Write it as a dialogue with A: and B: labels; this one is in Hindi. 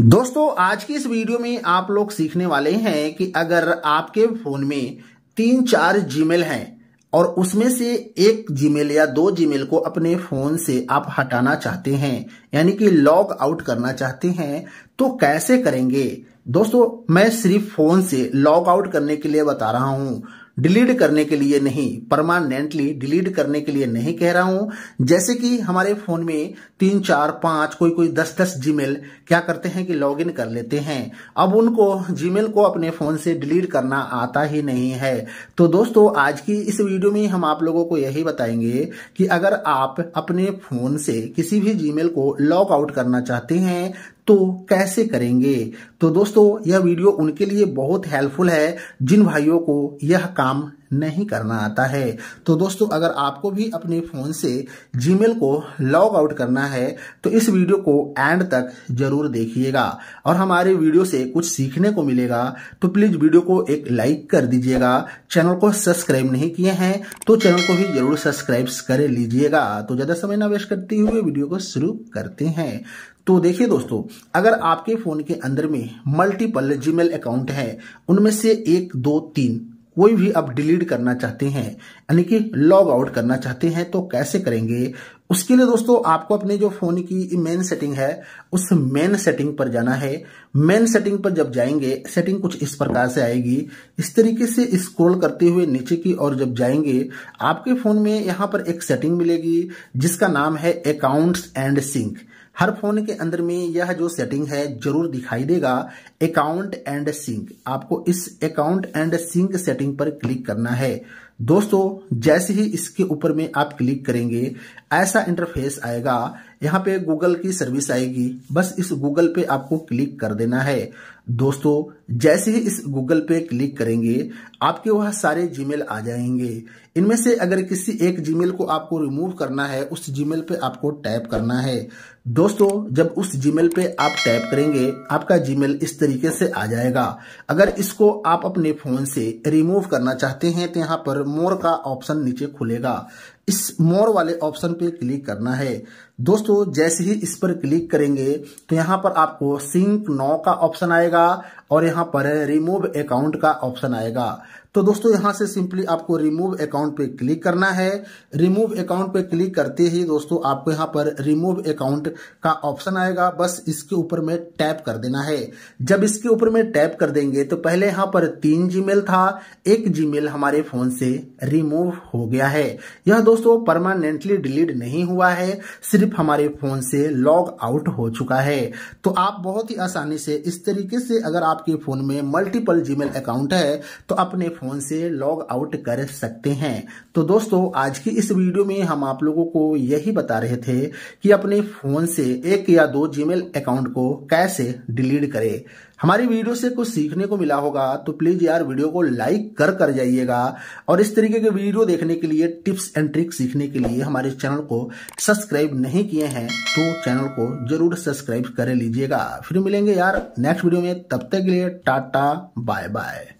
A: दोस्तों आज की इस वीडियो में आप लोग सीखने वाले हैं कि अगर आपके फोन में तीन चार जीमेल हैं और उसमें से एक जीमेल या दो जीमेल को अपने फोन से आप हटाना चाहते हैं यानी कि लॉग आउट करना चाहते हैं तो कैसे करेंगे दोस्तों मैं सिर्फ फोन से लॉग आउट करने के लिए बता रहा हूं डिलीट करने के लिए नहीं परमानेंटली डिलीट करने के लिए नहीं कह रहा हूं जैसे कि हमारे फोन में तीन चार पांच कोई कोई दस दस जीमेल क्या करते हैं कि लॉगिन कर लेते हैं अब उनको जीमेल को अपने फोन से डिलीट करना आता ही नहीं है तो दोस्तों आज की इस वीडियो में हम आप लोगों को यही बताएंगे कि अगर आप अपने फोन से किसी भी जीमेल को लॉग आउट करना चाहते हैं तो कैसे करेंगे तो दोस्तों यह वीडियो उनके लिए बहुत हेल्पफुल है जिन भाइयों को यह काम काम नहीं करना आता है तो दोस्तों अगर आपको भी अपने फ़ोन से जीमेल को लॉग आउट करना है तो इस वीडियो को एंड तक जरूर देखिएगा और हमारे वीडियो से कुछ सीखने को मिलेगा तो प्लीज़ वीडियो को एक लाइक कर दीजिएगा चैनल को सब्सक्राइब नहीं किए हैं तो चैनल को भी जरूर सब्सक्राइब कर लीजिएगा तो ज़्यादा समय ना वेस्ट करते हुए वीडियो को शुरू करते हैं तो देखिए दोस्तों अगर आपके फ़ोन के अंदर में मल्टीपल जीमेल अकाउंट है उनमें से एक दो तीन कोई भी आप डिलीट करना चाहते हैं यानी कि लॉग आउट करना चाहते हैं तो कैसे करेंगे उसके लिए दोस्तों आपको अपने जो फोन की मेन सेटिंग है उस मेन सेटिंग पर जाना है मेन सेटिंग पर जब जाएंगे सेटिंग कुछ इस प्रकार से आएगी इस तरीके से स्क्रॉल करते हुए नीचे की ओर जब जाएंगे आपके फोन में यहां पर एक सेटिंग मिलेगी जिसका नाम है अकाउंट्स एंड सिंक हर फोन के अंदर में यह जो सेटिंग है जरूर दिखाई देगा अकाउंट एंड सिंक आपको इस अकाउंट एंड सिंक सेटिंग पर क्लिक करना है दोस्तों जैसे ही इसके ऊपर में आप क्लिक करेंगे ऐसा इंटरफेस आएगा यहाँ पे गूगल की सर्विस आएगी बस इस गूगल पे आपको क्लिक कर देना है दोस्तों जैसे ही इस गूगल पे क्लिक करेंगे आपके वह सारे जीमेल आ जाएंगे इनमें से अगर किसी एक जीमेल को आपको रिमूव करना है उस जीमेल पे आपको टैप करना है दोस्तों जब उस जीमेल पे आप टैप करेंगे आपका जीमेल इस तरीके से आ जाएगा अगर इसको आप अपने फोन से रिमूव करना चाहते हैं तो यहाँ पर मोर का ऑप्शन नीचे खुलेगा इस मोर वाले ऑप्शन पे क्लिक करना है दोस्तों जैसे ही इस पर क्लिक करेंगे तो यहाँ पर आपको सिंक नो का ऑप्शन आएगा और यहाँ पर रिमूव अकाउंट का ऑप्शन आएगा तो दोस्तों यहाँ से सिंपली आपको रिमूव अकाउंट पे क्लिक करना है रिमूव अकाउंट पे क्लिक करते ही दोस्तों आपको यहाँ पर रिमूव अकाउंट का ऑप्शन आएगा बस इसके ऊपर में टैप कर देना है जब इसके ऊपर में टैप कर देंगे तो पहले यहाँ पर तीन जी था एक जी हमारे फोन से रिमूव हो गया है यह दोस्तों परमानेंटली डिलीट नहीं हुआ है सिर्फ हमारे फोन से लॉग आउट हो चुका है तो आप बहुत ही आसानी से इस तरीके से अगर आपके फोन में मल्टीपल जी अकाउंट है तो अपने फोन से लॉग आउट कर सकते हैं तो दोस्तों आज की इस वीडियो में हम आप लोगों को यही बता रहे थे कि अपने फोन से एक या दो जीमेल अकाउंट को कैसे डिलीट करें हमारी वीडियो से कुछ सीखने को मिला होगा तो प्लीज यार वीडियो को लाइक कर कर जाइएगा और इस तरीके के वीडियो देखने के लिए टिप्स एंड ट्रिक सीखने के लिए हमारे चैनल को सब्सक्राइब नहीं किए हैं तो चैनल को जरूर सब्सक्राइब कर लीजिएगा फिर मिलेंगे यार नेक्स्ट वीडियो में तब तक के लिए टाटा बाय बाय